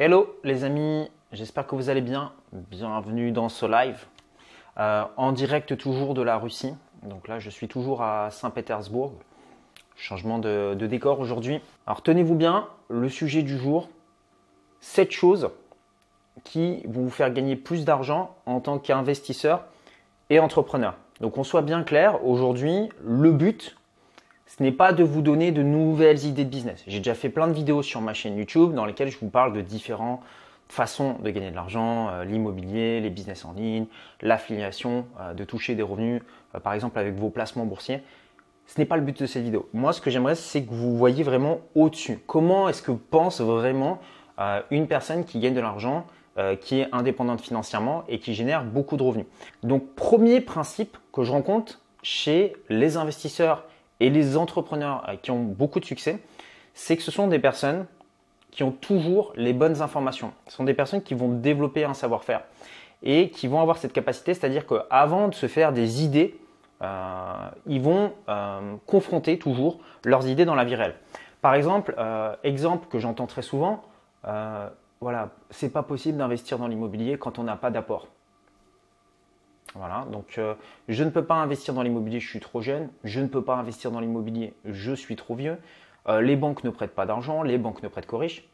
Hello les amis, j'espère que vous allez bien. Bienvenue dans ce live euh, en direct toujours de la Russie. Donc là, je suis toujours à Saint-Pétersbourg. Changement de, de décor aujourd'hui. Alors tenez-vous bien, le sujet du jour 7 choses qui vont vous faire gagner plus d'argent en tant qu'investisseur et entrepreneur. Donc on soit bien clair, aujourd'hui, le but ce n'est pas de vous donner de nouvelles idées de business. J'ai déjà fait plein de vidéos sur ma chaîne YouTube dans lesquelles je vous parle de différentes façons de gagner de l'argent, euh, l'immobilier, les business en ligne, l'affiliation, euh, de toucher des revenus, euh, par exemple avec vos placements boursiers. Ce n'est pas le but de cette vidéo. Moi, ce que j'aimerais, c'est que vous voyez vraiment au-dessus. Comment est-ce que pense vraiment une personne qui gagne de l'argent, qui est indépendante financièrement et qui génère beaucoup de revenus Donc, premier principe que je rencontre chez les investisseurs et les entrepreneurs euh, qui ont beaucoup de succès, c'est que ce sont des personnes qui ont toujours les bonnes informations. Ce sont des personnes qui vont développer un savoir-faire et qui vont avoir cette capacité, c'est-à-dire qu'avant de se faire des idées, euh, ils vont euh, confronter toujours leurs idées dans la vie réelle. Par exemple, exemple que j'entends très souvent, voilà, c'est pas possible d'investir dans l'immobilier quand on n'a pas d'apport. Voilà, donc euh, je ne peux pas investir dans l'immobilier, je suis trop jeune. Je ne peux pas investir dans l'immobilier, je suis trop vieux. Euh, les banques ne prêtent pas d'argent, les banques ne prêtent qu'aux riches.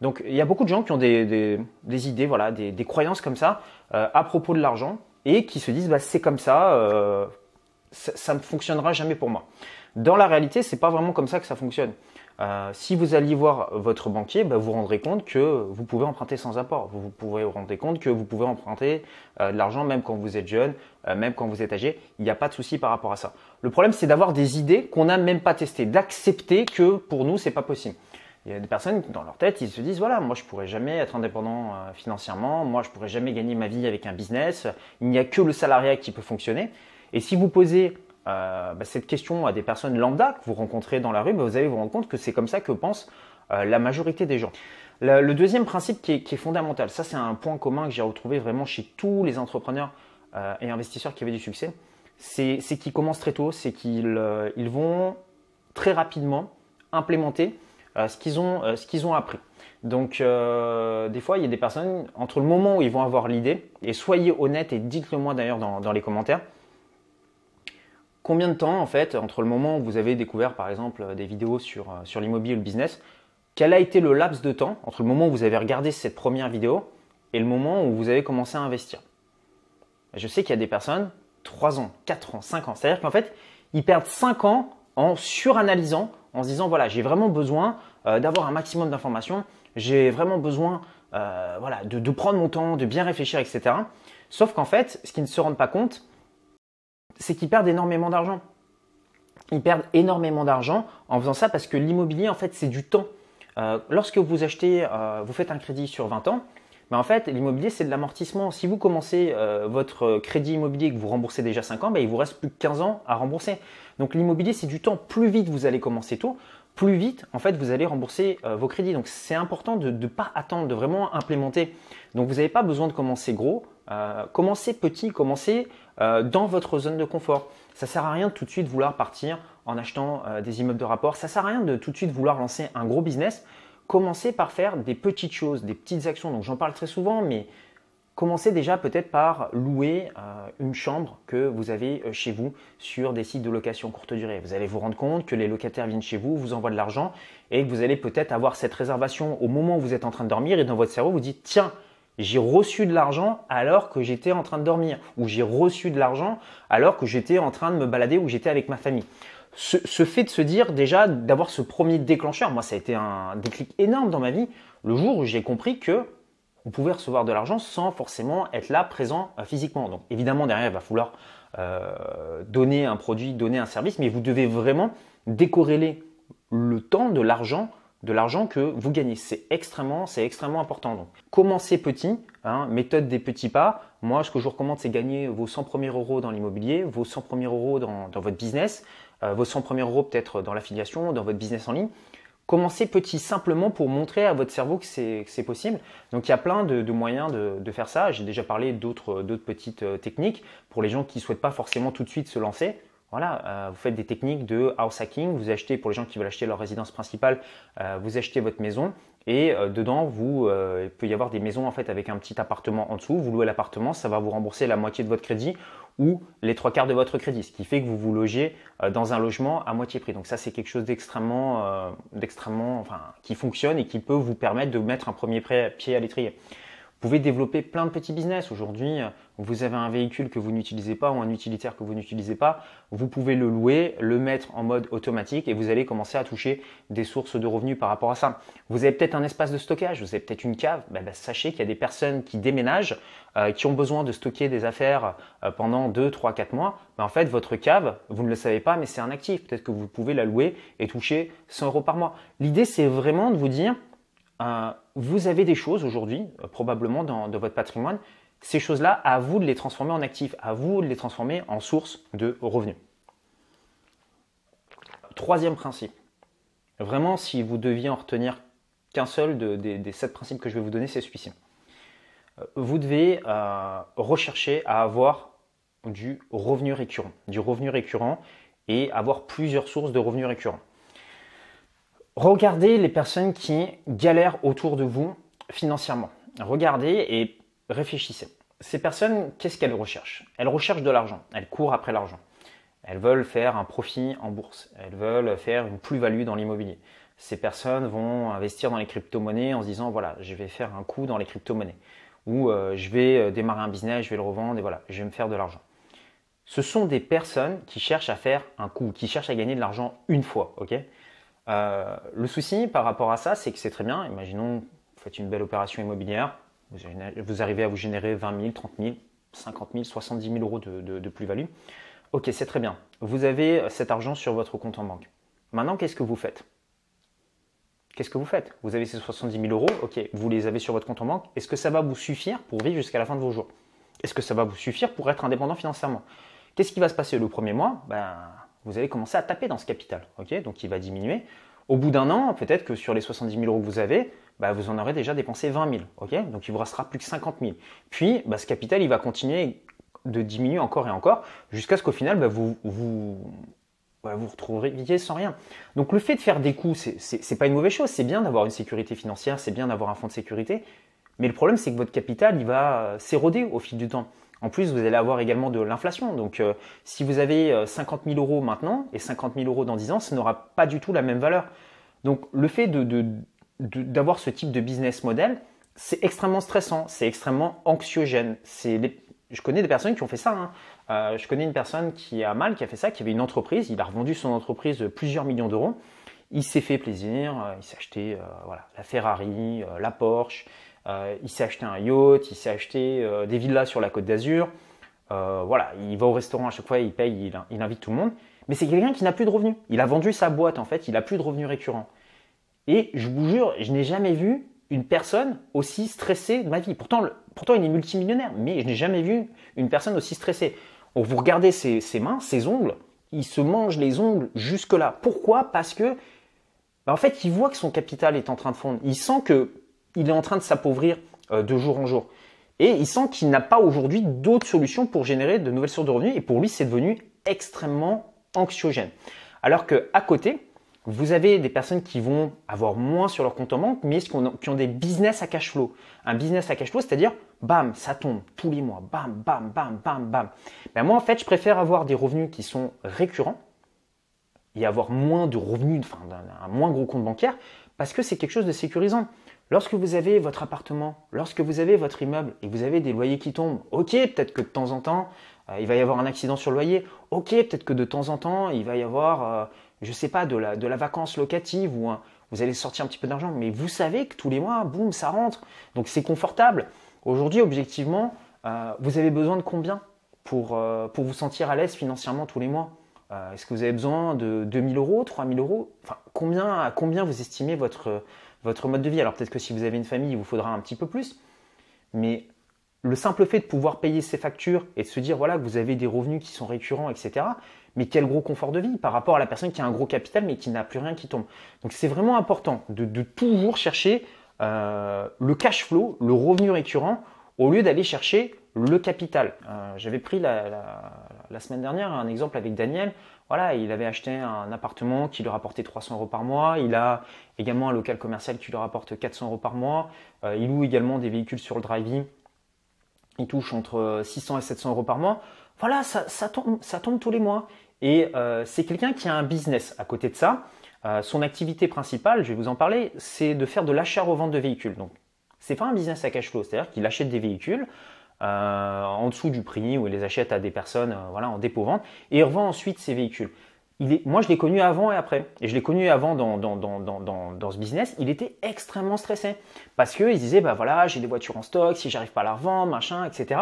Donc il y a beaucoup de gens qui ont des, idées, voilà, des, croyances comme ça euh, à propos de l'argent et qui se disent bah, c'est comme ça, ça, ça ne fonctionnera jamais pour moi. Dans la réalité, ce n'est pas vraiment comme ça que ça fonctionne. Euh, si vous alliez voir votre banquier, bah, vous vous rendrez compte que vous pouvez emprunter sans apport. Vous, vous pouvez vous rendre compte que vous pouvez emprunter euh, de l'argent même quand vous êtes jeune, euh, même quand vous êtes âgé. Il n'y a pas de souci par rapport à ça. Le problème, c'est d'avoir des idées qu'on n'a même pas testées, d'accepter que pour nous, c'est pas possible. Il y a des personnes dans leur tête, ils se disent voilà, moi je pourrais jamais être indépendant financièrement, moi je pourrais jamais gagner ma vie avec un business. Il n'y a que le salariat qui peut fonctionner. Et si vous posez euh, bah, cette question à des personnes lambda que vous rencontrez dans la rue, bah, vous allez vous rendre compte que c'est comme ça que pense euh, la majorité des gens. Le, deuxième principe qui est, fondamental, ça c'est un point commun que j'ai retrouvé vraiment chez tous les entrepreneurs euh, et investisseurs qui avaient du succès, c'est qu'ils commencent très tôt, c'est qu'ils vont très rapidement implémenter ce qu'ils ont, ont, appris. Donc des fois, il y a des personnes, entre le moment où ils vont avoir l'idée, et soyez honnête et dites-le moi d'ailleurs dans les commentaires, combien de temps en fait entre le moment où vous avez découvert par exemple des vidéos sur, euh, sur l'immobilier ou le business, quel a été le laps de temps entre le moment où vous avez regardé cette première vidéo et le moment où vous avez commencé à investir Je sais qu'il y a des personnes, 3 ans, 4 ans, 5 ans, c'est-à-dire qu'en fait, ils perdent 5 ans en suranalysant, en se disant voilà, j'ai vraiment besoin euh, d'avoir un maximum d'informations, j'ai vraiment besoin euh, voilà, de, de prendre mon temps, de bien réfléchir, etc. Sauf qu'en fait, ce qu'ils ne se rendent pas compte, c'est qu'ils perdent énormément d'argent. Ils perdent énormément d'argent en faisant ça parce que l'immobilier, en fait, c'est du temps. Euh, lorsque vous achetez, euh, vous faites un crédit sur 20 ans, mais ben, en fait, l'immobilier, c'est de l'amortissement. Si vous commencez euh, votre crédit immobilier et que vous remboursez déjà 5 ans, ben, il vous reste plus de 15 ans à rembourser. Donc l'immobilier, c'est du temps. Plus vite vous allez commencer tout plus vite, en fait, vous allez rembourser vos crédits. Donc c'est important de ne pas attendre, de vraiment implémenter. Donc vous n'avez pas besoin de commencer gros. commencez petit, commencez euh, dans votre zone de confort. Ça sert à rien de tout de suite vouloir partir en achetant euh, des immeubles de rapport. Ça sert à rien de tout de suite vouloir lancer un gros business. Commencez par faire des petites choses, des petites actions. Donc j'en parle très souvent, mais Commencez déjà peut-être par louer euh, une chambre que vous avez chez vous sur des sites de location courte durée. Vous allez vous rendre compte que les locataires viennent chez vous, vous envoient de l'argent et que vous allez peut-être avoir cette réservation au moment où vous êtes en train de dormir et dans votre cerveau vous dites tiens, j'ai reçu de l'argent alors que j'étais en train de dormir, ou j'ai reçu de l'argent alors que j'étais en train de me balader ou j'étais avec ma famille. Ce, fait de se dire déjà, d'avoir ce premier déclencheur, moi ça a été un déclic énorme dans ma vie, le jour où j'ai compris que vous pouvez recevoir de l'argent sans forcément être là présent euh, physiquement. Donc évidemment derrière il va falloir euh, donner un produit, donner un service, mais vous devez vraiment décorréler le temps de l'argent de l'argent que vous gagnez. C'est extrêmement, c'est extrêmement important. Donc, commencez petit, hein, méthode des petits pas. Moi, ce que je vous recommande, c'est gagner vos 100 premiers euros dans l'immobilier, vos 100 premiers euros dans, dans votre business, euh, vos 100 premiers euros peut-être dans l'affiliation, dans votre business en ligne. Commencez petit simplement pour montrer à votre cerveau que c'est possible. Donc il y a plein de, moyens de, de, faire ça. J'ai déjà parlé d'autres petites euh, techniques pour les gens qui ne souhaitent pas forcément tout de suite se lancer. Voilà, euh, vous faites des techniques de house hacking, vous achetez pour les gens qui veulent acheter leur résidence principale, euh, vous achetez votre maison et euh, dedans il peut y avoir des maisons en fait avec un petit appartement en dessous, vous louez l'appartement, ça va vous rembourser la moitié de votre crédit ou les trois quarts de votre crédit, ce qui fait que vous vous logez dans un logement à moitié prix. Donc ça c'est quelque chose d'extrêmement, d'extrêmement, enfin qui fonctionne et qui peut vous permettre de mettre un premier pied à l'étrier. Vous pouvez développer plein de petits business. Aujourd'hui, vous avez un véhicule que vous n'utilisez pas ou un utilitaire que vous n'utilisez pas, vous pouvez le louer, le mettre en mode automatique et vous allez commencer à toucher des sources de revenus par rapport à ça. Vous avez peut-être un espace de stockage, vous avez peut-être une cave, bah, bah, sachez qu'il y a des personnes qui déménagent, euh, qui ont besoin de stocker des affaires euh, pendant 2, 3, 4 mois. Bah, en fait, votre cave, vous ne le savez pas, mais c'est un actif. Peut-être que vous pouvez la louer et toucher 100 euros par mois. L'idée, c'est vraiment de vous dire, euh, vous avez des choses aujourd'hui, euh, probablement dans, votre patrimoine, ces choses-là, à vous de les transformer en actifs, à vous de les transformer en source de revenus. Troisième principe. Vraiment, si vous deviez en retenir qu'un seul des, sept principes que je vais vous donner, c'est celui-ci. Euh, vous devez rechercher à avoir du revenu récurrent, du revenu récurrent et avoir plusieurs sources de revenus récurrents. Regardez les personnes qui galèrent autour de vous financièrement. Regardez et réfléchissez. Ces personnes, qu'est-ce qu'elles recherchent Elles recherchent de l'argent, elles courent après l'argent. Elles veulent faire un profit en bourse, elles veulent faire une plus-value dans l'immobilier. Ces personnes vont investir dans les crypto-monnaies en se disant, voilà, je vais faire un coup dans les crypto-monnaies, ou euh, je vais euh, démarrer un business, je vais le revendre, et voilà, je vais me faire de l'argent. Ce sont des personnes qui cherchent à faire un coup, qui cherchent à gagner de l'argent une fois, ok euh, le souci par rapport à ça, c'est que c'est très bien. Imaginons, vous faites une belle opération immobilière, vous, arrivez à vous générer 20 000, 30 000, 50 000, 70 000 euros de, plus-value. Ok, c'est très bien. Vous avez euh, cet argent sur votre compte en banque. Maintenant, qu'est-ce que vous faites Qu'est-ce que vous faites Vous avez ces 70 000 euros, ok, vous les avez sur votre compte en banque. Est-ce que ça va vous suffire pour vivre jusqu'à la fin de vos jours Est-ce que ça va vous suffire pour être indépendant financièrement Qu'est-ce qui va se passer le premier mois ben, vous allez commencer à taper dans ce capital. Donc il va diminuer. Au bout d'un an, peut-être que sur les 70 000 euros que vous avez, bah, vous en aurez déjà dépensé 20 000. Donc il vous restera plus que 50 000. Puis bah, ce capital, il va continuer de diminuer encore et encore jusqu'à ce qu'au final, bah, vous, vous, bah, vous sans rien. Donc le fait de faire des coûts, ce n'est pas une mauvaise chose. C'est bien d'avoir une sécurité financière, c'est bien d'avoir un fonds de sécurité. Mais le problème, c'est que votre capital, il va s'éroder au fil du temps. En plus, vous allez avoir également de l'inflation. Donc, euh, si vous avez 50 euh, 000 euros maintenant et 50 000 euros dans 10 ans, ça n'aura pas du tout la même valeur. Donc, le fait d'avoir ce type de business model, c'est extrêmement stressant, c'est extrêmement anxiogène. Je connais des personnes qui ont fait ça. Hein. Euh, je connais une personne qui a mal, qui a fait ça, qui avait une entreprise. Il a revendu son entreprise de plusieurs millions d'euros. Il s'est fait plaisir, il s'est acheté la Ferrari, la Porsche, euh, il s'est acheté un yacht, il s'est acheté euh, des villas sur la côte d'Azur. Euh, voilà, il va au restaurant à chaque fois, il paye, il, invite tout le monde. Mais c'est quelqu'un qui n'a plus de revenus. Il a vendu sa boîte en fait, il n'a plus de revenus récurrents. Et je vous jure, je n'ai jamais vu une personne aussi stressée de ma vie. Pourtant, pourtant il est multimillionnaire, mais je n'ai jamais vu une personne aussi stressée. vous regardez ses, mains, ses ongles, il se mange les ongles jusque-là. Pourquoi Parce que, bah, en fait, il voit que son capital est en train de fondre. Il sent que il est en train de s'appauvrir euh, de jour en jour. Et il sent qu'il n'a pas aujourd'hui d'autres solutions pour générer de nouvelles sources de revenus. Et pour lui, c'est devenu extrêmement anxiogène. Alors qu'à côté, vous avez des personnes qui vont avoir moins sur leur compte en banque, mais qui ont des business à cash flow. Un business à cash flow, c'est-à-dire, bam, ça tombe tous les mois, bam, bam, bam, bam, bam. Ben, moi, en fait, je préfère avoir des revenus qui sont récurrents et avoir moins de revenus, enfin, un moins gros compte bancaire, parce que c'est quelque chose de sécurisant. Lorsque vous avez votre appartement, lorsque vous avez votre immeuble et vous avez des loyers qui tombent, ok, peut-être que de temps en temps, euh, il va y avoir un accident sur le loyer, ok, peut-être que de temps en temps, il va y avoir, euh, je ne sais pas, de la, vacance locative ou vous allez sortir un petit peu d'argent, mais vous savez que tous les mois, boum, ça rentre. Donc c'est confortable. Aujourd'hui, objectivement, euh, vous avez besoin de combien pour, pour vous sentir à l'aise financièrement tous les mois Est-ce que vous avez besoin de 2000 euros, 3000 euros Enfin, combien, à combien vous estimez votre votre mode de vie. Alors peut-être que si vous avez une famille, il vous faudra un petit peu plus, mais le simple fait de pouvoir payer ses factures et de se dire voilà que vous avez des revenus qui sont récurrents, etc. Mais quel gros confort de vie par rapport à la personne qui a un gros capital mais qui n'a plus rien qui tombe. Donc c'est vraiment important de, toujours chercher euh, le cash flow, le revenu récurrent, au lieu d'aller chercher le capital. Euh, j'avais pris la, la, semaine dernière un exemple avec Daniel voilà, il avait acheté un appartement qui lui rapportait 300 euros par mois. Il a également un local commercial qui lui rapporte 400 euros par mois. Euh, il loue également des véhicules sur le drive driving. Il touche entre 600 et 700 euros par mois. Voilà, ça, tombe, tous les mois. Et euh, c'est quelqu'un qui a un business à côté de ça. Euh, son activité principale, je vais vous en parler, c'est de faire de l'achat-revente de véhicules. Donc, c'est pas un business à cash flow, c'est-à-dire qu'il achète des véhicules. Euh, en dessous du prix où il les achète à des personnes euh, voilà, en dépôt-vente et il revend ensuite ses véhicules. moi, je l'ai connu avant et après. Et je l'ai connu avant dans, ce business. Il était extrêmement stressé parce qu'il se disait, bah voilà, j'ai des voitures en stock, si j'arrive pas à la revendre, machin, etc.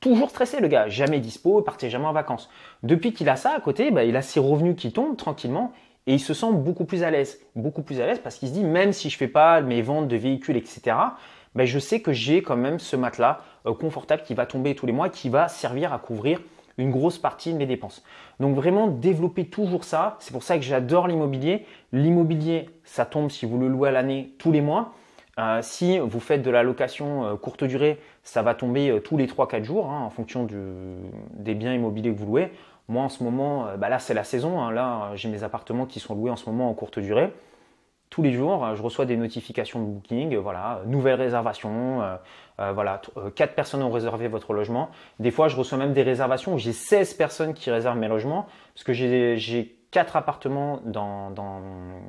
Toujours stressé, le gars. Jamais dispo, partait jamais en vacances. Depuis qu'il a ça à côté, bah, il a ses revenus qui tombent tranquillement et il se sent beaucoup plus à l'aise. Beaucoup plus à l'aise parce qu'il se dit, même si je fais pas mes ventes de véhicules, etc., ben, je sais que j'ai quand même ce matelas euh, confortable qui va tomber tous les mois et qui va servir à couvrir une grosse partie de mes dépenses. Donc vraiment développer toujours ça. C'est pour ça que j'adore l'immobilier. L'immobilier, ça tombe si vous le louez à l'année tous les mois. Euh, si vous faites de la location euh, courte durée, ça va tomber tous les 3-4 jours hein, en fonction des biens immobiliers que vous louez. Moi en ce moment, bah là c'est la saison, hein. là j'ai mes appartements qui sont loués en ce moment en courte durée tous les jours, euh, je reçois des notifications de booking, euh, voilà, nouvelles réservation, euh, voilà, quatre personnes ont réservé votre logement. Des fois, je reçois même des réservations où j'ai 16 personnes qui réservent mes logements, parce que j'ai quatre appartements dans, dans,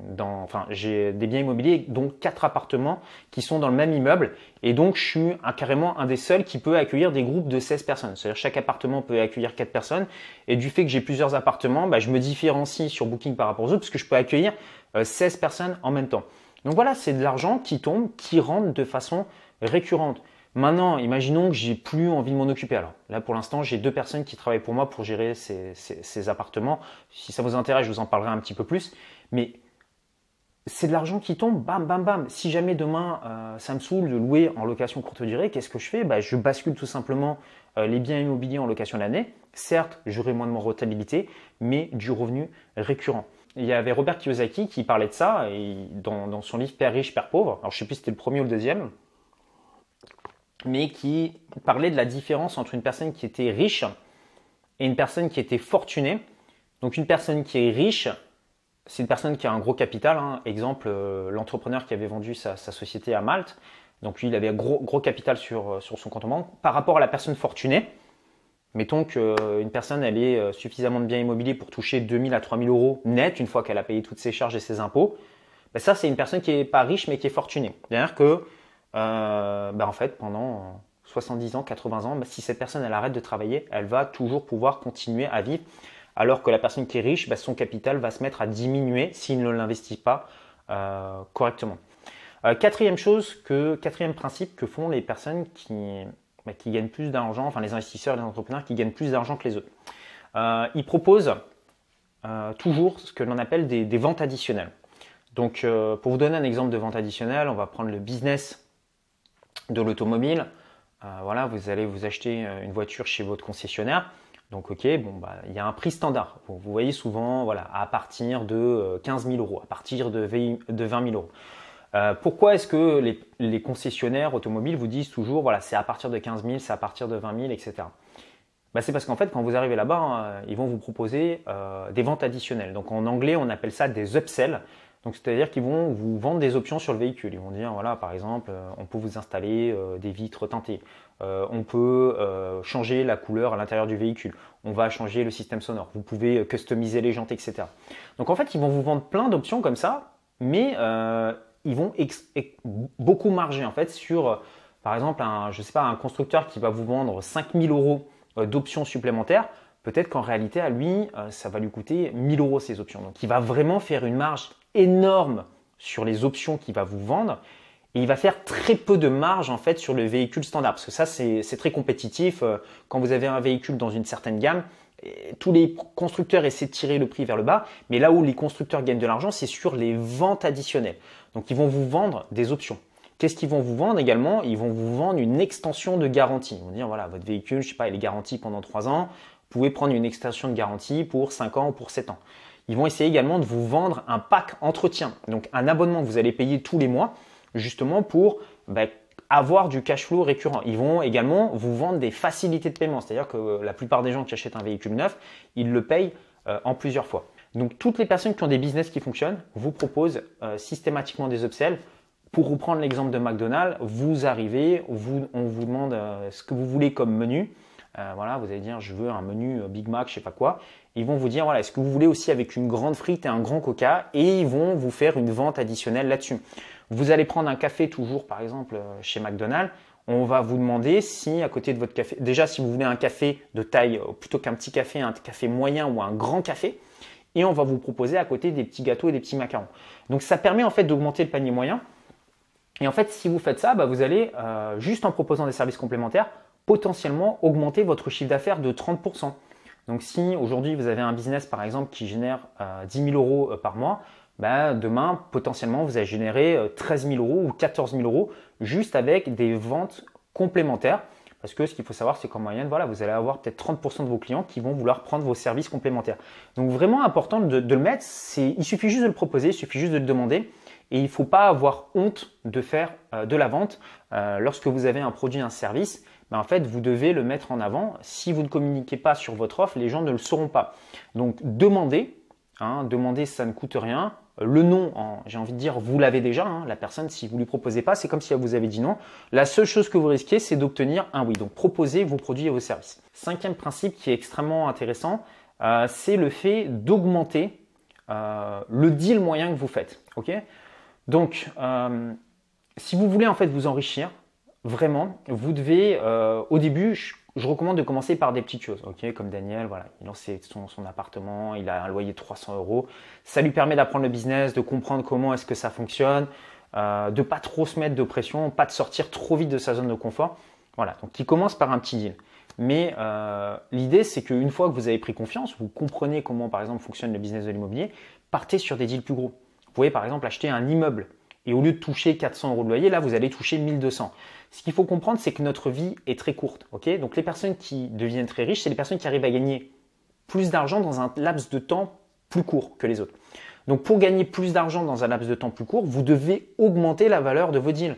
dans enfin j'ai des biens immobiliers donc quatre appartements qui sont dans le même immeuble et donc je suis un, carrément un des seuls qui peut accueillir des groupes de 16 personnes. C'est-à-dire chaque appartement peut accueillir quatre personnes et du fait que j'ai plusieurs appartements, bah, je me différencie sur Booking par rapport aux autres parce que je peux accueillir 16 euh, personnes en même temps. Donc voilà, c'est de l'argent qui tombe, qui rentre de façon récurrente. Maintenant, imaginons que j'ai plus envie de m'en occuper. Alors là, pour l'instant, j'ai deux personnes qui travaillent pour moi pour gérer ces, appartements. Si ça vous intéresse, je vous en parlerai un petit peu plus. Mais c'est de l'argent qui tombe, bam, bam, bam. Si jamais demain, euh, ça me saoule de louer en location courte durée, qu'est-ce que je fais bah, Je bascule tout simplement euh, les biens immobiliers en location l'année. Certes, j'aurai moins de mon rentabilité, mais du revenu récurrent. Il y avait Robert Kiyosaki qui parlait de ça dans, son livre Père riche, Père pauvre. Alors je sais plus si c'était le premier ou le deuxième mais qui parlait de la différence entre une personne qui était riche et une personne qui était fortunée. Donc une personne qui est riche, c'est une personne qui a un gros capital. Hein. Exemple, euh, l'entrepreneur qui avait vendu sa, société à Malte, donc lui, il avait un gros, capital sur, euh, sur son compte en banque. Par rapport à la personne fortunée, mettons qu'une euh, personne elle suffisamment de biens immobiliers pour toucher 2000 à 3000 euros net une fois qu'elle a payé toutes ses charges et ses impôts, ben ça c'est une personne qui n'est pas riche mais qui est fortunée. d'ailleurs que euh, bah, en fait, pendant 70 ans, 80 ans, bah, si cette personne elle arrête de travailler, elle va toujours pouvoir continuer à vivre. Alors que la personne qui est riche, bah, son capital va se mettre à diminuer s'il ne l'investit pas euh, correctement. Euh, quatrième chose, que, quatrième principe que font les personnes qui, qui gagnent plus d'argent, enfin les investisseurs, les entrepreneurs qui gagnent plus d'argent que les autres. ils proposent toujours ce que l'on appelle des, des, ventes additionnelles. Donc pour vous donner un exemple de vente additionnelle, on va prendre le business de l'automobile. Euh, voilà, vous allez vous acheter euh, une voiture chez votre concessionnaire. Donc ok, bon bah il y a un prix standard. Vous, voyez souvent voilà à partir de 15 euh, 000 euros, à partir de 20 000 euros. pourquoi est-ce que les, concessionnaires automobiles vous disent toujours voilà c'est à partir de 15 000, c'est à partir de 20 000, etc. Bah, c'est parce qu'en fait quand vous arrivez là-bas, hein, ils vont vous proposer des ventes additionnelles. Donc en anglais on appelle ça des upsells. Donc c'est-à-dire qu'ils vont vous vendre des options sur le véhicule. Ils vont dire voilà par exemple euh, on peut vous installer euh, des vitres teintées, euh, on peut changer la couleur à l'intérieur du véhicule, on va changer le système sonore, vous pouvez customiser les jantes, etc. Donc en fait ils vont vous vendre plein d'options comme ça, mais ils vont beaucoup marger en fait sur par exemple un, je sais pas, un constructeur qui va vous vendre 5000 euros d'options supplémentaires peut-être qu'en réalité, à lui, ça va lui coûter 1000 euros ces options. Donc, il va vraiment faire une marge énorme sur les options qu'il va vous vendre et il va faire très peu de marge en fait sur le véhicule standard parce que ça c'est très compétitif euh, quand vous avez un véhicule dans une certaine gamme tous les constructeurs essaient de tirer le prix vers le bas, mais là où les constructeurs gagnent de l'argent, c'est sur les ventes additionnelles. Donc ils vont vous vendre des options. Qu'est-ce qu'ils vont vous vendre également Ils vont vous vendre une extension de garantie. Ils vont dire voilà, votre véhicule, je sais pas, il est garanti pendant 3 ans, vous pouvez prendre une extension de garantie pour 5 ans ou pour 7 ans. Ils vont essayer également de vous vendre un pack entretien, donc un abonnement que vous allez payer tous les mois, justement pour bah, avoir du cash flow récurrent. Ils vont également vous vendre des facilités de paiement, c'est-à-dire que euh, la plupart des gens qui achètent un véhicule neuf, ils le payent euh, en plusieurs fois. Donc toutes les personnes qui ont des business qui fonctionnent vous proposent euh, systématiquement des upsells. Pour reprendre l'exemple de McDonald's, vous arrivez, on vous demande ce que vous voulez comme menu. Euh, voilà, vous allez dire je veux un menu euh, Big Mac, je sais pas quoi. Ils vont vous dire voilà, est-ce que vous voulez aussi avec une grande frite et un grand coca Et ils vont vous faire une vente additionnelle là-dessus. Vous allez prendre un café toujours par exemple euh, chez McDonald's. On va vous demander si à côté de votre café, déjà si vous voulez un café de taille plutôt qu'un petit café, un café moyen ou un grand café, et on va vous proposer à côté des petits gâteaux et des petits macarons. Donc ça permet en fait d'augmenter le panier moyen. Et en fait, si vous faites ça, bah, vous allez, juste en proposant des services complémentaires, potentiellement augmenter votre chiffre d'affaires de 30%. Donc si aujourd'hui vous avez un business par exemple qui génère 10 euh, 000 euros euh, par mois, bah, demain potentiellement vous allez générer 13 euh, 000 euros ou 14 000 euros juste avec des ventes complémentaires. Parce que ce qu'il faut savoir, c'est qu'en moyenne, voilà, vous allez avoir peut-être 30% de vos clients qui vont vouloir prendre vos services complémentaires. Donc vraiment important de, le mettre, il suffit juste de le proposer, il suffit juste de le demander. Et il ne faut pas avoir honte de faire de la vente lorsque vous avez un produit, un service. Ben, en fait, vous devez le mettre en avant. Si vous ne communiquez pas sur votre offre, les gens ne le sauront pas. Donc, demandez. Hein, demandez, ça ne coûte rien. Le nom, j'ai envie de dire, vous l'avez déjà. Hein. la personne, si vous ne lui proposez pas, c'est comme si elle vous avait dit non. La seule chose que vous risquez, c'est d'obtenir un oui. Donc, proposez vos produits et vos services. Cinquième principe qui est extrêmement intéressant, euh, c'est le fait d'augmenter euh, le deal moyen que vous faites. Donc, euh, si vous voulez en fait vous enrichir, vraiment, vous devez, euh, au début, je, recommande de commencer par des petites choses, Comme Daniel, voilà, il lance son, appartement, il a un loyer de 300 euros. Ça lui permet d'apprendre le business, de comprendre comment est-ce que ça fonctionne, euh, de pas trop se mettre de pression, pas de sortir trop vite de sa zone de confort. Voilà, donc il commence par un petit deal. Mais euh, l'idée, c'est qu'une fois que vous avez pris confiance, vous comprenez comment, par exemple, fonctionne le business de l'immobilier, partez sur des deals plus gros. Vous pouvez, par exemple, acheter un immeuble. Et au lieu de toucher 400 euros de loyer, là, vous allez toucher 1200. Ce qu'il faut comprendre, c'est que notre vie est très courte. ok Donc les personnes qui deviennent très riches, c'est les personnes qui arrivent à gagner plus d'argent dans un laps de temps plus court que les autres. Donc pour gagner plus d'argent dans un laps de temps plus court, vous devez augmenter la valeur de vos deals.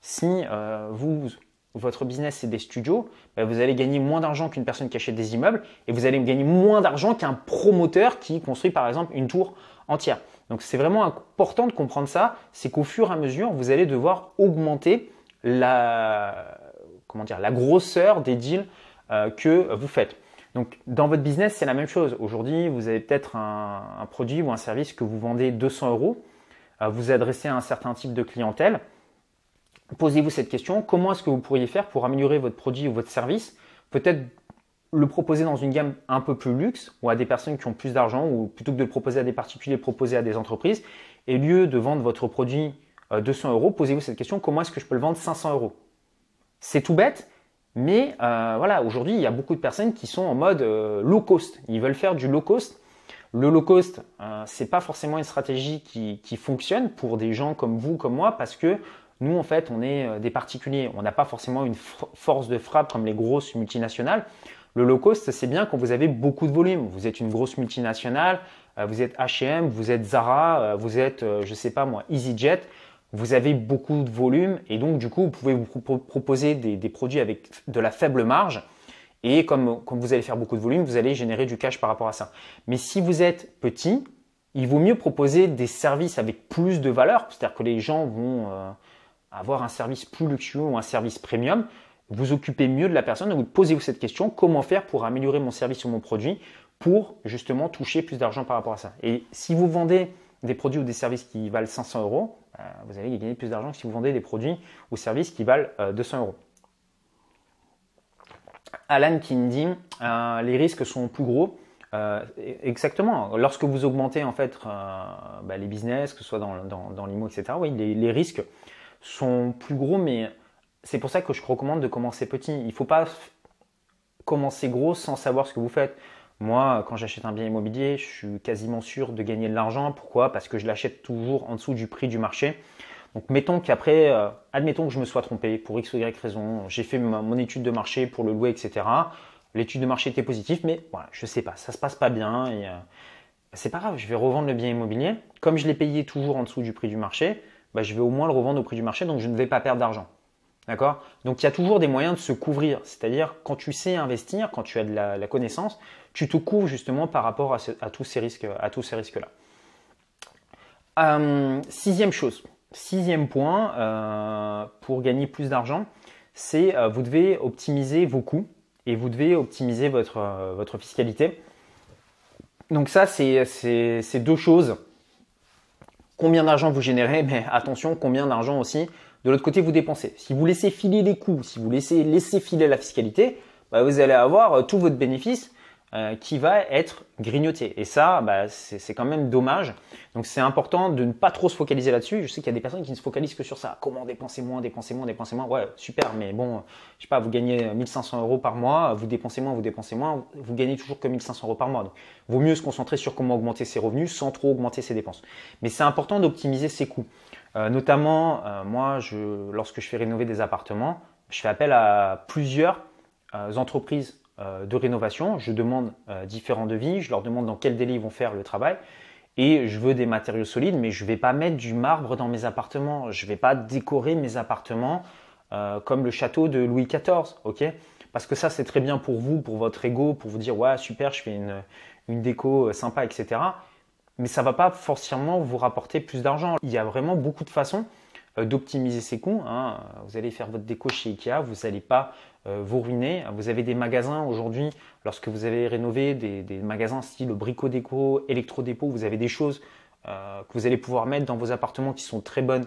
Si euh, vous, votre business c'est des studios, ben, vous allez gagner moins d'argent qu'une personne qui achète des immeubles et vous allez gagner moins d'argent qu'un promoteur qui construit par exemple une tour entière. Donc c'est vraiment important de comprendre ça, c'est qu'au fur et à mesure, vous allez devoir augmenter la, comment dire, la grosseur des deals euh, que vous faites. Donc dans votre business, c'est la même chose. Aujourd'hui, vous avez peut-être un, produit ou un service que vous vendez 200 euros, euh, vous adressez à un certain type de clientèle. Posez-vous cette question, comment est-ce que vous pourriez faire pour améliorer votre produit ou votre service Peut-être le proposer dans une gamme un peu plus luxe ou à des personnes qui ont plus d'argent ou plutôt que de le proposer à des particuliers, proposer à des entreprises. Et lieu de vendre votre produit 200 euh, euros, posez-vous cette question comment est-ce que je peux le vendre 500 euros C'est tout bête, mais euh, voilà, aujourd'hui, il y a beaucoup de personnes qui sont en mode euh, low cost. Ils veulent faire du low cost. Le low cost, ce c'est pas forcément une stratégie qui, fonctionne pour des gens comme vous, comme moi, parce que nous, en fait, on est des particuliers. On n'a pas forcément une force de frappe comme les grosses multinationales. Le low cost, c'est bien quand vous avez beaucoup de volume. Vous êtes une grosse multinationale, euh, vous êtes H&M, vous êtes Zara, euh, vous êtes, euh, je ne sais pas moi, EasyJet. Vous avez beaucoup de volume et donc du coup, vous pouvez vous proposer des, produits avec de la faible marge. Et comme, vous allez faire beaucoup de volume, vous allez générer du cash par rapport à ça. Mais si vous êtes petit, il vaut mieux proposer des services avec plus de valeur, c'est-à-dire que les gens vont avoir un service plus luxueux ou un service premium vous occupez mieux de la personne vous posez-vous cette question, comment faire pour améliorer mon service ou mon produit pour justement toucher plus d'argent par rapport à ça. Et si vous vendez des produits ou des services qui valent 500 euros, euh, vous allez gagner plus d'argent que si vous vendez des produits ou services qui valent 200 euh, euros. Alan qui me dit euh, les risques sont plus gros. E-, exactement. Lorsque vous augmentez en fait bah, les business, que ce soit dans, dans, l'IMO, etc., oui, les, risques sont plus gros, mais c'est pour ça que je recommande de commencer petit. Il ne faut pas commencer gros sans savoir ce que vous faites. Moi, quand j'achète un bien immobilier, je suis quasiment sûr de gagner de l'argent. Pourquoi Parce que je l'achète toujours en dessous du prix du marché. Donc, mettons qu'après, euh, admettons que je me sois trompé pour X ou Y raison. J'ai fait mon étude de marché pour le louer, etc. L'étude de marché était positive, mais voilà, je sais pas, ça se passe pas bien. Et, euh, c'est pas grave, je vais revendre le bien immobilier. Comme je l'ai payé toujours en dessous du prix du marché, bah, je vais au moins le revendre au prix du marché, donc je ne vais pas perdre d'argent. D'accord Donc il y a toujours des moyens de se couvrir. C'est-à-dire, quand tu sais investir, quand tu as de la, connaissance, tu te couvres justement par rapport à, risques, à tous ces risques-là. Euh, sixième chose, sixième point euh, pour gagner plus d'argent, c'est euh, vous devez optimiser vos coûts et vous devez optimiser votre, votre fiscalité. Donc ça, c'est deux choses. Combien d'argent vous générez, mais attention, combien d'argent aussi de l'autre côté, vous dépensez. Si vous laissez filer les coûts, si vous laissez, filer la fiscalité, bah, vous allez avoir euh, tout votre bénéfice euh, qui va être grignoté. Et ça, bah, c'est quand même dommage. Donc c'est important de ne pas trop se focaliser là-dessus. Je sais qu'il y a des personnes qui ne se focalisent que sur ça. Comment dépenser moins, dépenser moins, dépenser moins. Ouais, super, mais bon, je sais pas, vous gagnez 1500 euh, euros par mois, vous dépensez moins, vous dépensez moins, vous gagnez toujours que 1500 euros par mois. Donc vaut mieux se concentrer sur comment augmenter ses revenus sans trop augmenter ses dépenses. Mais c'est important d'optimiser ses coûts. Euh, notamment, euh, moi, lorsque je fais rénover des appartements, je fais appel à plusieurs euh, entreprises de rénovation. Je demande différents devis, je leur demande dans quel délai ils vont faire le travail. Et je veux des matériaux solides, mais je ne vais pas mettre du marbre dans mes appartements. Je ne vais pas décorer mes appartements comme le château de Louis XIV. parce que ça c'est très bien pour vous, pour votre ego, pour vous dire ouais super, je fais une déco sympa, etc mais ça ne va pas forcément vous rapporter plus d'argent. Il y a vraiment beaucoup de façons euh, d'optimiser ces coûts. Hein. Vous allez faire votre déco chez Ikea, vous n'allez pas euh, vous ruiner. Vous avez des magasins aujourd'hui, lorsque vous avez rénové des, magasins style bricodéco, déco, électro dépôt, vous avez des choses euh, que vous allez pouvoir mettre dans vos appartements qui sont très bonne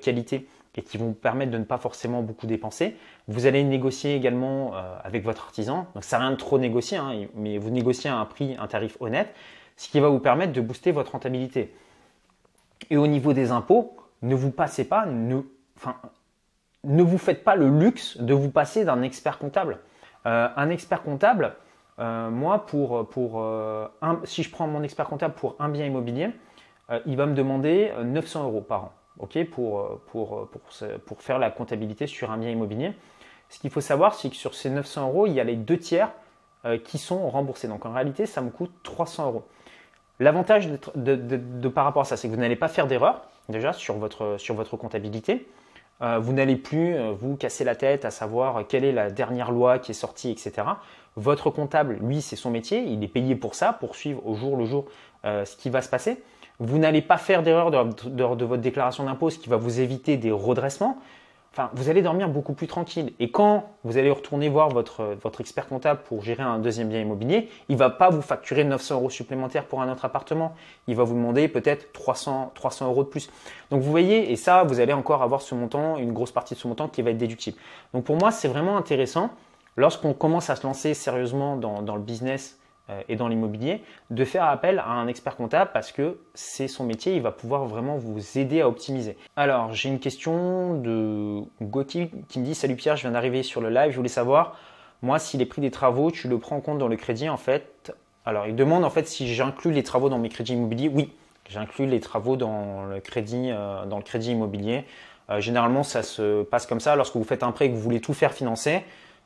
qualité et qui vont vous permettre de ne pas forcément beaucoup dépenser. Vous allez négocier également avec votre artisan. Donc ça rien de trop négocier, hein, mais vous négociez à un prix, un tarif honnête ce qui va vous permettre de booster votre rentabilité. Et au niveau des impôts, ne vous passez pas, ne, enfin, ne vous faites pas le luxe de vous passer d'un expert comptable. Euh, un expert comptable, euh, moi, pour, pour euh, un, si je prends mon expert comptable pour un bien immobilier, il va me demander 900 euros par an ok, pour, pour, faire la comptabilité sur un bien immobilier. Ce qu'il faut savoir, c'est que sur ces 900 euros, il y a les deux tiers qui sont remboursés. Donc en réalité, ça me coûte 300 euros. L'avantage de, par rapport à ça, c'est que vous n'allez pas faire d'erreur déjà sur votre, sur votre comptabilité. Euh, vous n'allez plus euh, vous casser la tête à savoir quelle est la dernière loi qui est sortie, etc. Votre comptable, lui, c'est son métier, il est payé pour ça, pour suivre au jour le jour euh, ce qui va se passer. Vous n'allez pas faire d'erreur de, votre déclaration d'impôt, ce qui va vous éviter des redressements vous allez dormir beaucoup plus tranquille. Et quand vous allez retourner voir votre, expert comptable pour gérer un deuxième bien immobilier, il ne va pas vous facturer 900 euros supplémentaires pour un autre appartement. Il va vous demander peut-être 300, euros de plus. Donc vous voyez, et ça, vous allez encore avoir ce montant, une grosse partie de ce montant qui va être déductible. Donc pour moi, c'est vraiment intéressant. Lorsqu'on commence à se lancer sérieusement dans, dans le business euh, et dans l'immobilier, de faire appel à un expert comptable parce que c'est son métier, il va pouvoir vraiment vous aider à optimiser. Alors, j'ai une question de Gauthier qui me dit Salut Pierre, je viens d'arriver sur le live, je voulais savoir, moi, si les prix des travaux, tu le prends en compte dans le crédit en fait Alors, il demande en fait si j'inclus les travaux dans mes crédits immobiliers. Oui, j'inclus les travaux dans le crédit, euh, dans le crédit immobilier. Euh, généralement, ça se passe comme ça lorsque vous faites un prêt et que vous voulez tout faire financer.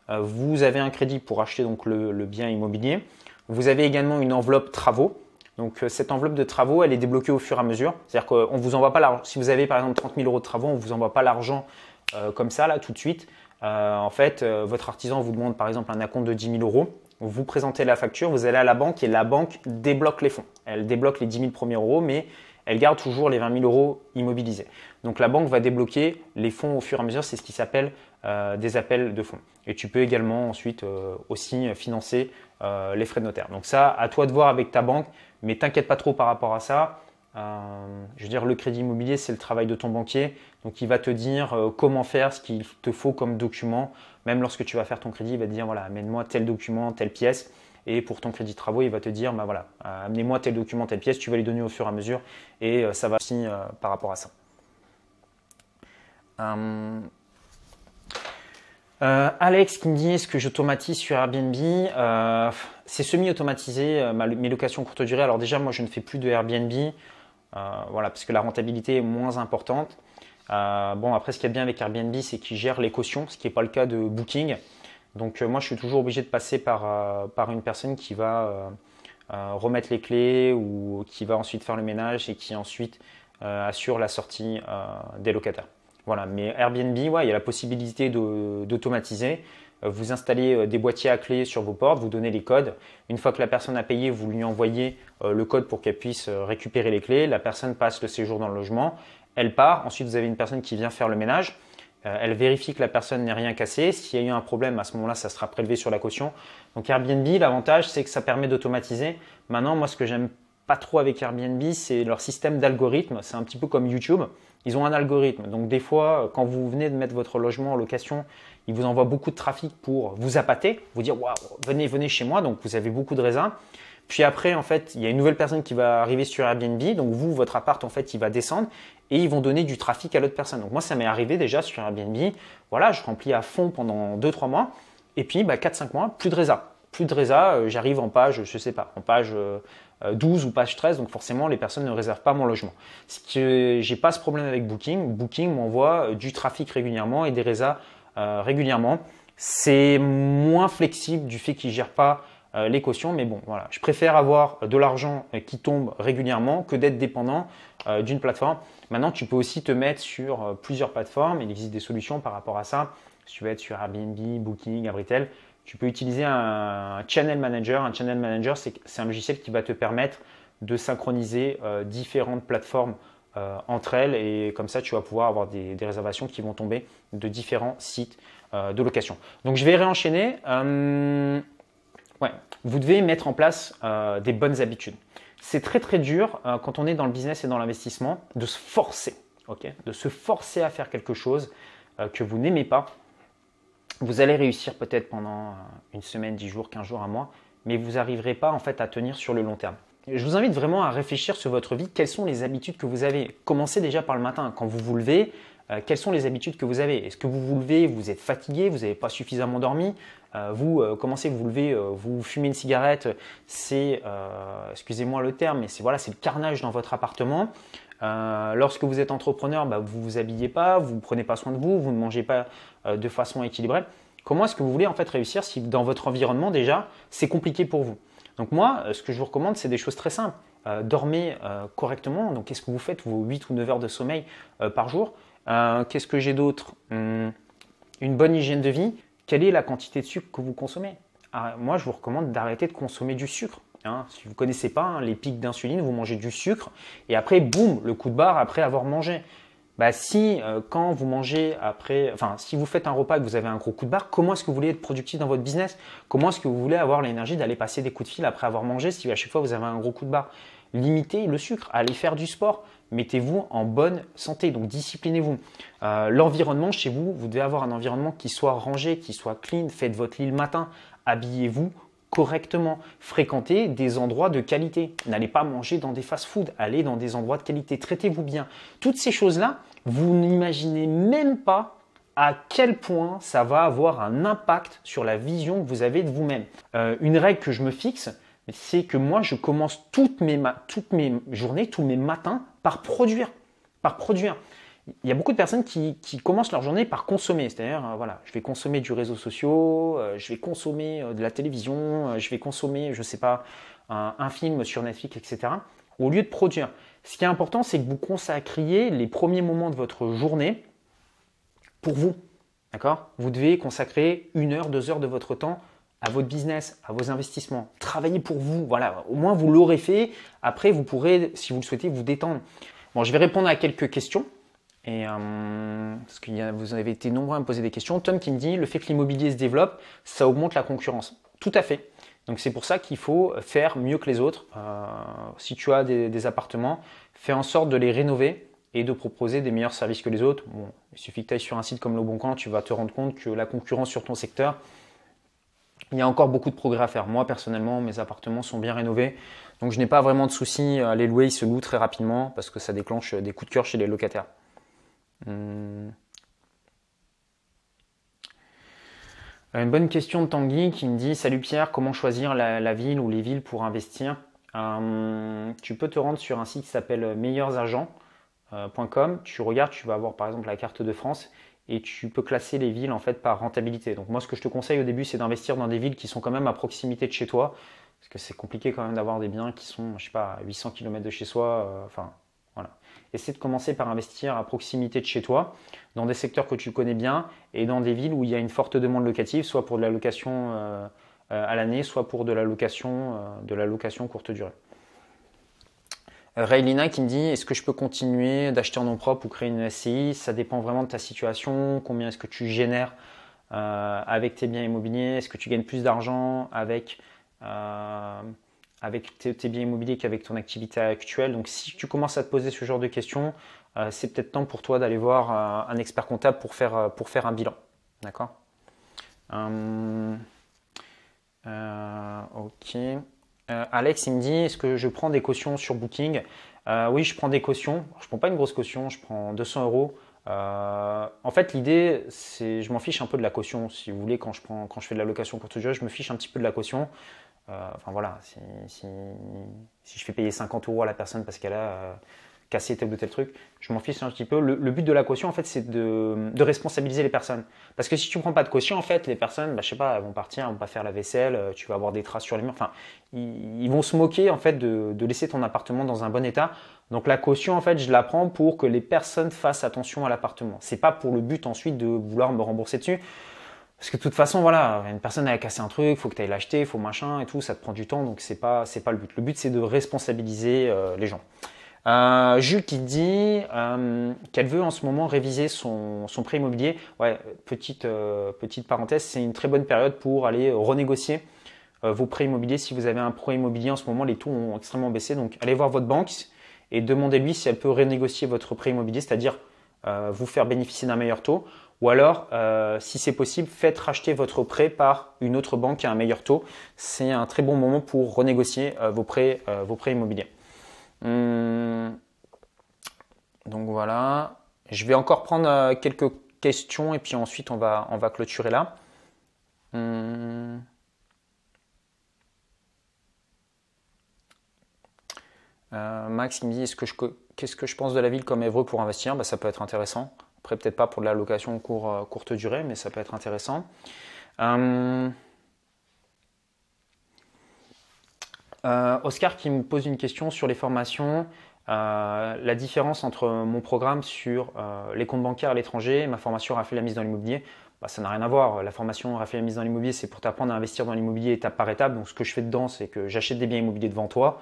vous avez un crédit pour acheter donc le bien immobilier. Vous avez également une enveloppe travaux. Donc euh, cette enveloppe de travaux, elle est débloquée au fur et à mesure. C'est-à-dire qu'on vous envoie pas l'argent. Si vous avez par exemple 30 000 euros de travaux, on vous envoie pas l'argent euh, comme ça là tout de suite. Euh, en fait, votre artisan vous demande par exemple un acompte de 10 000 euros. Vous présentez la facture, vous allez à la banque et la banque débloque les fonds. Elle débloque les 10 000 premiers euros, mais elle garde toujours les 20 000 euros immobilisés. Donc la banque va débloquer les fonds au fur et à mesure, c'est ce qui s'appelle euh, des appels de fonds. Et tu peux également ensuite euh, aussi financer euh, les frais de notaire. Donc ça, à toi de voir avec ta banque, mais t'inquiète pas trop par rapport à ça. je veux dire, le crédit immobilier, c'est le travail de ton banquier. Donc il va te dire comment faire, ce qu'il te faut comme document. Même lorsque tu vas faire ton crédit, il va te dire, voilà, amène-moi tel document, telle pièce. Et pour ton crédit de travaux, il va te dire, bah voilà, euh, amenez-moi tel document, telle pièce, tu vas les donner au fur et à mesure, et euh, ça va aussi euh, par rapport à ça. Alex qui me dit est-ce que j'automatise sur Airbnb C'est semi-automatisé mes locations courte durée. Alors déjà moi je ne fais plus de Airbnb, voilà parce que la rentabilité est moins importante. bon après ce qu'il y a bien avec Airbnb c'est qu'il gère les cautions, ce qui n'est pas le cas de Booking. Donc euh, moi, je suis toujours obligé de passer par, euh, une personne qui va euh, remettre les clés ou qui va ensuite faire le ménage et qui ensuite assure la sortie des locataires. Voilà, mais Airbnb, ouais, il y a la possibilité d'automatiser vous installez des boîtiers à clés sur vos portes, vous donnez les codes. Une fois que la personne a payé, vous lui envoyez le code pour qu'elle puisse récupérer les clés. La personne passe le séjour dans le logement, elle part. Ensuite, vous avez une personne qui vient faire le ménage. Euh, elle vérifie que la personne n'est rien cassé. S'il y a eu un problème, à ce moment-là, ça sera prélevé sur la caution. Donc Airbnb, l'avantage, c'est que ça permet d'automatiser. Maintenant, moi, ce que j'aime pas trop avec Airbnb, c'est leur système d'algorithme. C'est un petit peu comme YouTube. Ils ont un algorithme. Donc des fois, quand vous venez de mettre votre logement en location, ils vous envoient beaucoup de trafic pour vous appâter, vous dire waouh, venez, venez chez moi. Donc vous avez beaucoup de raisins. Puis après, en fait, il y a une nouvelle personne qui va arriver sur Airbnb. Donc vous, votre appart, en fait, il va descendre et ils vont donner du trafic à l'autre personne. Donc moi, ça m'est arrivé déjà sur Airbnb. Voilà, je remplis à fond pendant 2-3 mois, et puis bah, 4-5 mois, plus de résa. Plus de résa, euh, j'arrive en page, je sais pas, en page 12 euh, euh, ou page 13, donc forcément les personnes ne réservent pas mon logement. Ce que j'ai pas ce problème avec Booking. Booking m'envoie du trafic régulièrement et des résas régulièrement. C'est moins flexible du fait qu'ils gèrent pas euh, les cautions. Mais bon, voilà, je préfère avoir euh, de l'argent euh, qui tombe régulièrement que d'être dépendant d'une plateforme. Maintenant, tu peux aussi te mettre sur plusieurs plateformes. Il existe des solutions par rapport à ça. Si tu veux être sur Airbnb, Booking, Abritel, tu peux utiliser un channel manager. Un channel manager, c'est un logiciel qui va te permettre de synchroniser différentes plateformes entre elles et comme ça tu vas pouvoir avoir des, réservations qui vont tomber de différents sites de location. Donc je vais réenchaîner. Hum, Ouais, vous devez mettre en place euh, des bonnes habitudes. C'est très très dur euh, quand on est dans le business et dans l'investissement de se forcer, ok, de se forcer à faire quelque chose euh, que vous n'aimez pas. Vous allez réussir peut-être pendant une semaine, dix jours, quinze jours, un mois, mais vous n'arriverez pas en fait à tenir sur le long terme. Je vous invite vraiment à réfléchir sur votre vie. Quelles sont les habitudes que vous avez Commencez déjà par le matin. Quand vous vous levez, euh, quelles sont les habitudes que vous avez Est-ce que vous vous levez, vous êtes fatigué, vous n'avez pas suffisamment dormi euh, Vous euh, commencez, vous vous levez, vous fumez une cigarette, c'est, excusez-moi le terme, mais c'est voilà, c'est le carnage dans votre appartement. lorsque vous êtes entrepreneur, bah, vous ne vous habillez pas, vous ne prenez pas soin de vous, vous ne mangez pas de façon équilibrée. Comment est-ce que vous voulez en fait réussir si dans votre environnement déjà c'est compliqué pour vous Donc moi, ce que je vous recommande, c'est des choses très simples. dormez correctement. Donc, qu'est-ce que vous faites Vos 8 ou 9 heures de sommeil par jour euh, qu'est-ce que j'ai d'autre hum, Une bonne hygiène de vie. Quelle est la quantité de sucre que vous consommez ah, Moi, je vous recommande d'arrêter de consommer du sucre. Hein. Si vous ne connaissez pas hein, les pics d'insuline, vous mangez du sucre et après, boum, le coup de barre après avoir mangé. Bah, si euh, quand vous mangez après, enfin si vous faites un repas et que vous avez un gros coup de barre, comment est-ce que vous voulez être productif dans votre business Comment est-ce que vous voulez avoir l'énergie d'aller passer des coups de fil après avoir mangé si à chaque fois vous avez un gros coup de barre Limitez le sucre, allez faire du sport, mettez-vous en bonne santé, donc disciplinez-vous. Euh, l'environnement chez vous, vous devez avoir un environnement qui soit rangé, qui soit clean, faites votre lit le matin, habillez-vous correctement, fréquentez des endroits de qualité, n'allez pas manger dans des fast-foods, allez dans des endroits de qualité, traitez-vous bien. Toutes ces choses-là, vous n'imaginez même pas à quel point ça va avoir un impact sur la vision que vous avez de vous-même. Euh, une règle que je me fixe, c'est que moi, je commence toutes mes, toutes mes journées, tous mes matins par produire. Par produire. Il y a beaucoup de personnes qui, commencent leur journée par consommer, c'est-à-dire, euh, voilà, je vais consommer du réseau social, euh, je vais consommer euh, de la télévision, je vais consommer, je sais pas, un, un film sur Netflix, etc., au lieu de produire. Ce qui est important, c'est que vous consacriez les premiers moments de votre journée pour vous. D'accord Vous devez consacrer une heure, deux heures de votre temps à votre business, à vos investissements. Travaillez pour vous. Voilà, au moins vous l'aurez fait. Après, vous pourrez, si vous le souhaitez, vous détendre. Bon, je vais répondre à quelques questions. Et, euh, parce que vous avez été nombreux à me poser des questions. Tom qui me dit le fait que l'immobilier se développe, ça augmente la concurrence. Tout à fait. Donc c'est pour ça qu'il faut faire mieux que les autres. Euh, si tu as des, appartements, fais en sorte de les rénover et de proposer des meilleurs services que les autres. Bon, il suffit que tu ailles sur un site comme Le Bon Camp, tu vas te rendre compte que la concurrence sur ton secteur, il y a encore beaucoup de progrès à faire. Moi, personnellement, mes appartements sont bien rénovés. Donc, je n'ai pas vraiment de soucis à les louer. Ils se louent très rapidement parce que ça déclenche des coups de cœur chez les locataires. Hmm. Une bonne question de Tanguy qui me dit Salut Pierre, comment choisir la, ville ou les villes pour investir euh, Tu peux te rendre sur un site qui s'appelle meilleursagents.com. Euh, tu regardes, tu vas avoir par exemple la carte de France et tu peux classer les villes en fait par rentabilité. Donc moi ce que je te conseille au début c'est d'investir dans des villes qui sont quand même à proximité de chez toi parce que c'est compliqué quand même d'avoir des biens qui sont je sais pas à 800 km de chez soi euh, enfin voilà. Essaie de commencer par investir à proximité de chez toi dans des secteurs que tu connais bien et dans des villes où il y a une forte demande locative soit pour de la location euh, euh, à l'année soit pour de la location de la location courte durée. Euh, Raylina qui me dit est-ce que je peux continuer d'acheter en nom propre ou créer une SCI Ça dépend vraiment de ta situation, combien est-ce que tu génères euh, avec tes biens immobiliers, est-ce que tu gagnes plus d'argent avec, euh, tes, biens immobiliers qu'avec ton activité actuelle. Donc si tu commences à te poser ce genre de questions, c'est peut-être temps pour toi d'aller voir un expert comptable pour faire, pour faire un bilan. D'accord Ok. Euh, Alex, il me dit est-ce que je prends des cautions sur Booking euh, Oui, je prends des cautions. Je ne prends pas une grosse caution, je prends 200 euros. Euh, en fait, l'idée, c'est je m'en fiche un peu de la caution. Si vous voulez, quand je, prends, quand je fais de la location courte durée, je me fiche un petit peu de la caution. enfin voilà, si, si, je fais payer 50 euros à la personne parce qu'elle a casser tel ou tel truc. Je m'en fiche un petit peu. Le, but de la caution, en fait, c'est de, de, responsabiliser les personnes. Parce que si tu ne prends pas de caution, en fait, les personnes, bah, je sais pas, elles vont partir, elles vont pas faire la vaisselle, euh, tu vas avoir des traces sur les murs. Enfin, ils, vont se moquer, en fait, de, laisser ton appartement dans un bon état. Donc la caution, en fait, je la prends pour que les personnes fassent attention à l'appartement. C'est pas pour le but ensuite de vouloir me rembourser dessus. Parce que de toute façon, voilà, une personne a cassé un truc, faut que tu ailles l'acheter, faut machin et tout, ça te prend du temps, donc c'est pas, c'est pas le but. Le but, c'est de responsabiliser euh, les gens. Euh, Jules qui dit euh, qu'elle veut en ce moment réviser son, prêt immobilier. Ouais, petite, euh, petite parenthèse, c'est une très bonne période pour aller renégocier euh, vos prêts immobiliers. Si vous avez un prêt immobilier en ce moment, les taux ont extrêmement baissé. Donc allez voir votre banque et demandez-lui si elle peut renégocier votre prêt immobilier, c'est-à-dire vous faire bénéficier d'un meilleur taux. Ou alors, si c'est possible, faites racheter votre prêt par une autre banque à un meilleur taux. C'est un très bon moment pour renégocier vos, prêts, vos prêts immobiliers. Hum. donc voilà. Je vais encore prendre euh, quelques questions et puis ensuite on va, on va clôturer là. Hum. Euh, Max me dit ce que je, qu'est-ce que je pense de la ville comme Évreux pour investir bah, Ça peut être intéressant. Après, peut-être pas pour de la location euh, courte durée, mais ça peut être intéressant. Hum. Euh, Oscar qui me pose une question sur les formations, euh, la différence entre mon programme sur euh, les comptes bancaires à l'étranger et ma formation Raphaël la mise dans l'immobilier. Bah, ça n'a rien à voir. La formation Raphaël la mise dans l'immobilier, c'est pour t'apprendre à investir dans l'immobilier étape par étape. Donc ce que je fais dedans, c'est que j'achète des biens immobiliers devant toi,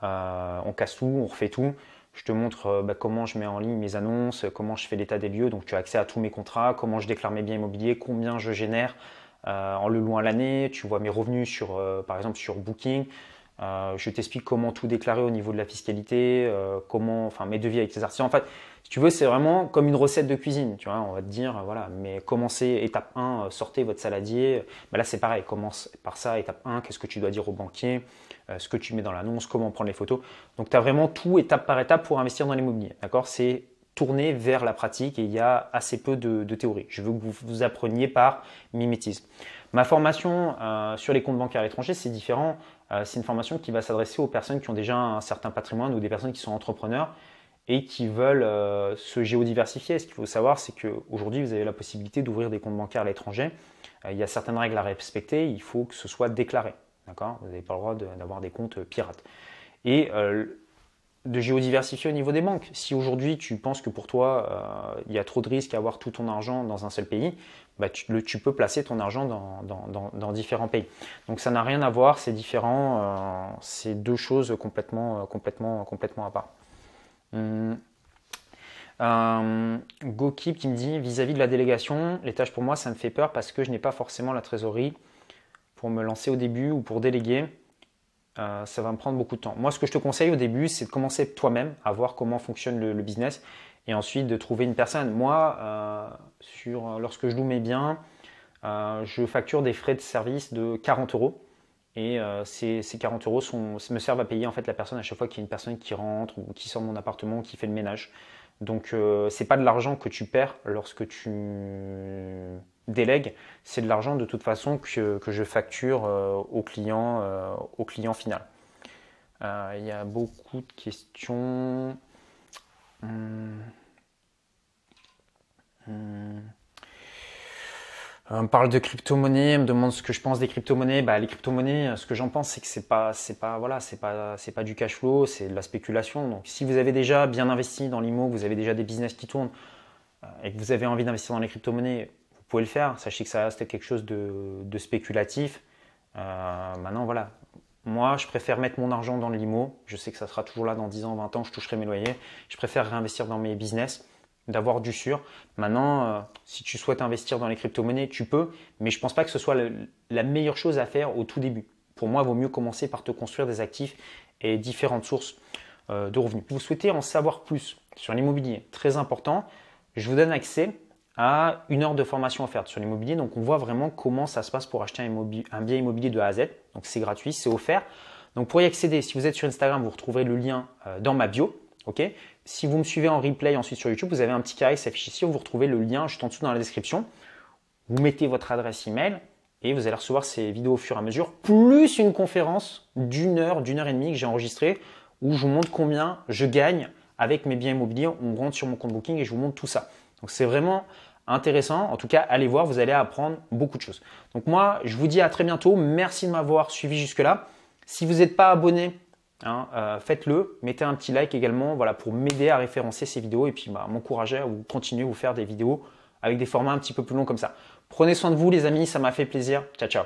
on casse tout, on refait tout. Je te montre bah, comment je mets en ligne mes annonces, comment je fais l'état des lieux, donc tu as accès à tous mes contrats, comment je déclare mes biens immobiliers, combien je génère, en le loin l'année, tu vois mes revenus sur, par exemple sur Booking, euh, je t'explique comment tout déclarer au niveau de la fiscalité, euh, comment, enfin mes devis avec les artisans. En fait, si tu veux, c'est vraiment comme une recette de cuisine. Tu vois, on va te dire, euh, voilà, mais commencez étape 1, sortez votre saladier. Bah, là, c'est pareil, commence par ça, étape 1, qu'est-ce que tu dois dire au banquier, ce que tu mets dans l'annonce, comment prendre les photos. Donc, tu as vraiment tout étape par étape pour investir dans l'immobilier. D'accord C'est tourner vers la pratique et il y a assez peu de, théories. théorie. Je veux que vous, vous appreniez par mimétisme. Ma formation sur les comptes bancaires à c'est différent. Euh, c'est une formation qui va s'adresser aux personnes qui ont déjà un certain patrimoine ou des personnes qui sont entrepreneurs et qui veulent euh, se géodiversifier. Ce qu'il faut savoir, c'est qu'aujourd'hui, vous avez la possibilité d'ouvrir des comptes bancaires à l'étranger. Euh, il y a certaines règles à respecter, il faut que ce soit déclaré. D'accord vous n'avez pas le droit d'avoir des comptes pirates. Et de géodiversifier au niveau des banques. Si aujourd'hui tu penses que pour toi, il y a trop de risques à avoir tout ton argent dans un seul pays, bah, tu, peux placer ton argent dans, différents pays. Donc ça n'a rien à voir, c'est différent, euh, c'est deux choses complètement, euh, complètement, complètement à part. Hum. Euh, Gokip qui me dit vis-à-vis de la délégation, les tâches pour moi ça me fait peur parce que je n'ai pas forcément la trésorerie pour me lancer au début ou pour déléguer. ça va me prendre beaucoup de temps. Moi, ce que je te conseille au début, c'est de commencer toi-même à voir comment fonctionne le business et ensuite de trouver une personne. Moi, euh, sur, lorsque je loue mes biens, euh, je facture des frais de service de 40 euros. Et euh, ces, 40 euros sont, me servent à payer en fait la personne à chaque fois qu'il y a une personne qui rentre ou qui sort de mon appartement ou qui fait le ménage. Donc ce c'est pas de l'argent que tu perds lorsque tu délègues, c'est de l'argent de toute façon que, je facture au client, au client final. Il y a beaucoup de questions. Euh, euh, on parle de crypto-monnaie, on me demande ce que je pense des crypto-monnaies. Bah, les crypto-monnaies, euh, ce que j'en pense, c'est que c'est pas, c'est pas, voilà, c'est pas, c'est pas du cash flow, c'est de la spéculation. Donc, si vous avez déjà bien investi dans l'IMO, vous avez déjà des business qui tournent et que vous avez envie d'investir dans les crypto-monnaies, vous pouvez le faire. Sachez que ça reste quelque chose de, spéculatif. maintenant, voilà, moi, je préfère mettre mon argent dans le limo. Je sais que ça sera toujours là dans 10 ans, 20 ans, je toucherai mes loyers. Je préfère réinvestir dans mes business, d'avoir du sûr. Maintenant, euh, si tu souhaites investir dans les crypto-monnaies, tu peux, mais je ne pense pas que ce soit la meilleure chose à faire au tout début. Pour moi, il vaut mieux commencer par te construire des actifs et différentes sources euh, de revenus. Si vous souhaitez en savoir plus sur l'immobilier, très important, je vous donne accès à une heure de formation offerte sur l'immobilier. Donc on voit vraiment comment ça se passe pour acheter un, bien immobilier de A à Z. Donc c'est gratuit, c'est offert. Donc pour y accéder, si vous êtes sur Instagram, vous retrouverez le lien euh, dans ma bio. ok si vous me suivez en replay ensuite sur YouTube, vous avez un petit carré qui s'affiche ici vous retrouvez le lien juste en dessous dans la description. Vous mettez votre adresse email et vous allez recevoir ces vidéos au fur et à mesure, plus une conférence d'une heure, d'une heure et demie que j'ai enregistrée où je vous montre combien je gagne avec mes biens immobiliers. On rentre sur mon compte booking et je vous montre tout ça. Donc c'est vraiment intéressant. En tout cas, allez voir, vous allez apprendre beaucoup de choses. Donc moi, je vous dis à très bientôt. Merci de m'avoir suivi jusque-là. Si vous n'êtes pas abonné, hein, euh, faites-le. Mettez un petit like également voilà, pour m'aider à référencer ces vidéos et puis bah, m'encourager à vous continuer à vous faire des vidéos avec des formats un petit peu plus longs comme ça. Prenez soin de vous les amis, ça m'a fait plaisir. Ciao, ciao.